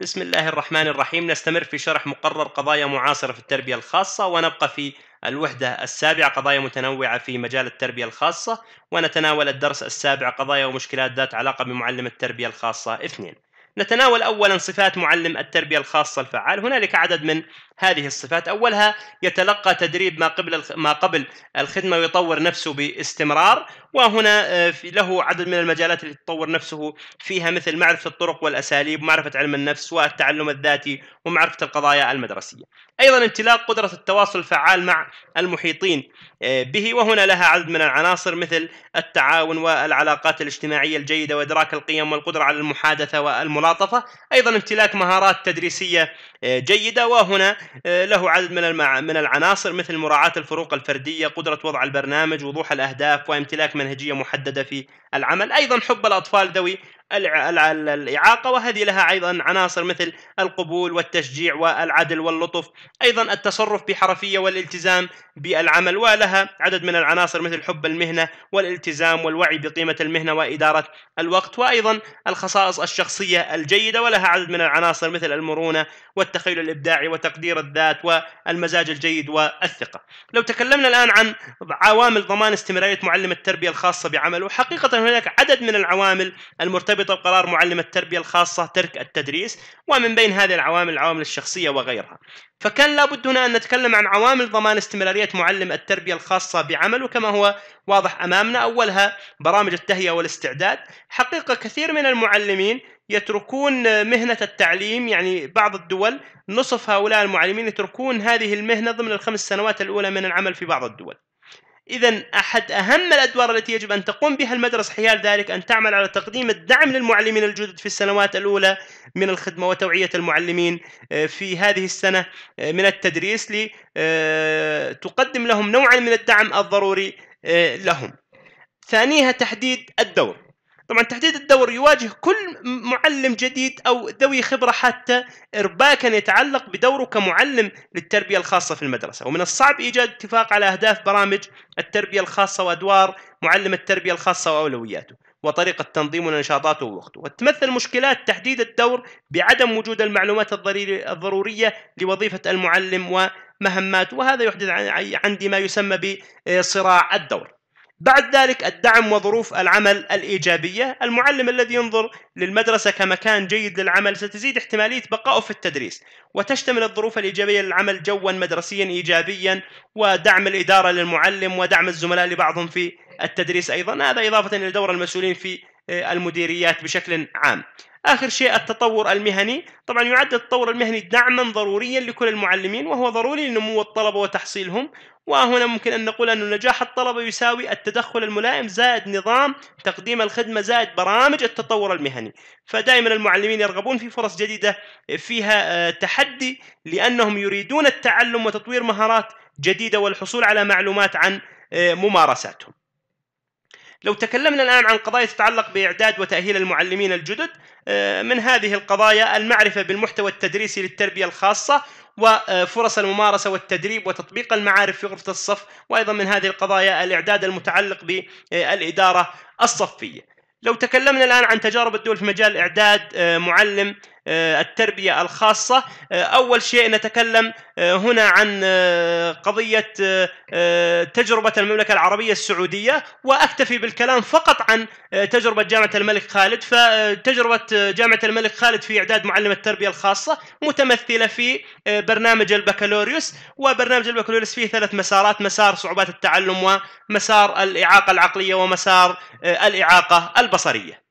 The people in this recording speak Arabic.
بسم الله الرحمن الرحيم نستمر في شرح مقرر قضايا معاصرة في التربية الخاصة ونبقى في الوحدة السابعة قضايا متنوعة في مجال التربية الخاصة ونتناول الدرس السابع قضايا ومشكلات ذات علاقة بمعلم التربية الخاصة اثنين نتناول أولا صفات معلم التربية الخاصة الفعال هنالك عدد من هذه الصفات أولها يتلقى تدريب ما قبل ما قبل الخدمة ويطور نفسه باستمرار وهنا آه، له عدد من المجالات اللي تطور نفسه فيها مثل معرفة الطرق والأساليب ومعرفة علم النفس والتعلم الذاتي ومعرفة القضايا المدرسية أيضا امتلاك قدرة التواصل الفعال مع المحيطين آه، به وهنا لها عدد من العناصر مثل التعاون والعلاقات الاجتماعية الجيدة وإدراك القيم والقدرة على المحادثة والملاطفة أيضا امتلاك مهارات تدريسية آه، جيدة وهنا آه، له عدد من من العناصر مثل مراعاة الفروق الفردية، قدرة وضع البرنامج، وضوح الأهداف، وامتلاك منهجية محددة في العمل، أيضا حب الأطفال ذوي الإعاقة وهذه لها أيضا عناصر مثل القبول والتشجيع والعدل واللطف أيضا التصرف بحرفية والالتزام بالعمل ولها عدد من العناصر مثل حب المهنة والالتزام والوعي بقيمة المهنة وإدارة الوقت وأيضا الخصائص الشخصية الجيدة ولها عدد من العناصر مثل المرونة والتخيل الإبداعي وتقدير الذات والمزاج الجيد والثقة لو تكلمنا الآن عن عوامل ضمان استمرارية معلم التربية الخاصة بعمله حقيقة هناك عدد من العوامل المرتبطة مرتبطة بقرار معلم التربية الخاصة ترك التدريس ومن بين هذه العوامل العوامل الشخصية وغيرها فكان لابد هنا أن نتكلم عن عوامل ضمان استمرارية معلم التربية الخاصة بعمله كما هو واضح أمامنا أولها برامج التهيئة والاستعداد حقيقة كثير من المعلمين يتركون مهنة التعليم يعني بعض الدول نصف هؤلاء المعلمين يتركون هذه المهنة ضمن الخمس سنوات الأولى من العمل في بعض الدول إذا أحد أهم الأدوار التي يجب أن تقوم بها المدرسة حيال ذلك أن تعمل على تقديم الدعم للمعلمين الجدد في السنوات الأولى من الخدمة وتوعية المعلمين آه، في هذه السنة آه، من التدريس لتقدم آه، لهم نوعا من الدعم الضروري لهم ثانيها تحديد الدور طبعا تحديد الدور يواجه كل معلم جديد او ذوي خبره حتى ارباكا يتعلق بدوره كمعلم للتربيه الخاصه في المدرسه، ومن الصعب ايجاد اتفاق على اهداف برامج التربيه الخاصه وادوار معلم التربيه الخاصه واولوياته، وطريقه تنظيم نشاطاته ووقته، وتمثل مشكلات تحديد الدور بعدم وجود المعلومات الضروريه لوظيفه المعلم ومهمات وهذا يحدث عندي ما يسمى بصراع الدور. بعد ذلك الدعم وظروف العمل الإيجابية المعلم الذي ينظر للمدرسة كمكان جيد للعمل ستزيد احتمالية بقائه في التدريس وتشتمل الظروف الإيجابية للعمل جوا مدرسيا إيجابيا ودعم الإدارة للمعلم ودعم الزملاء لبعضهم في التدريس أيضا هذا إضافة إلى دور المسؤولين في المديريات بشكل عام اخر شيء التطور المهني طبعا يعد التطور المهني دعما ضروريا لكل المعلمين وهو ضروري لنمو الطلبه وتحصيلهم وهنا ممكن ان نقول ان نجاح الطلبه يساوي التدخل الملائم زائد نظام تقديم الخدمه زائد برامج التطور المهني فدائما المعلمين يرغبون في فرص جديده فيها آه، تحدي لانهم يريدون التعلم وتطوير مهارات جديده والحصول على معلومات عن آه، ممارساتهم لو تكلمنا الآن عن قضايا تتعلق بإعداد وتأهيل المعلمين الجدد آه، من هذه القضايا المعرفة بالمحتوى التدريسي للتربية الخاصة وفرص الممارسة والتدريب وتطبيق المعارف في غرفة الصف وأيضا من هذه القضايا الإعداد المتعلق بالإدارة الصفية لو تكلمنا الآن عن تجارب الدول في مجال إعداد آه، معلم آه، التربية الخاصة آه، أول شيء نتكلم آه، هنا عن قضية تجربة المملكة العربية السعودية وأكتفي بالكلام فقط عن تجربة جامعة الملك خالد فتجربة جامعة الملك خالد في إعداد معلم التربية الخاصة متمثلة في برنامج البكالوريوس وبرنامج البكالوريوس فيه ثلاث مسارات مسار صعوبات التعلم ومسار الإعاقة العقلية ومسار الإعاقة البصرية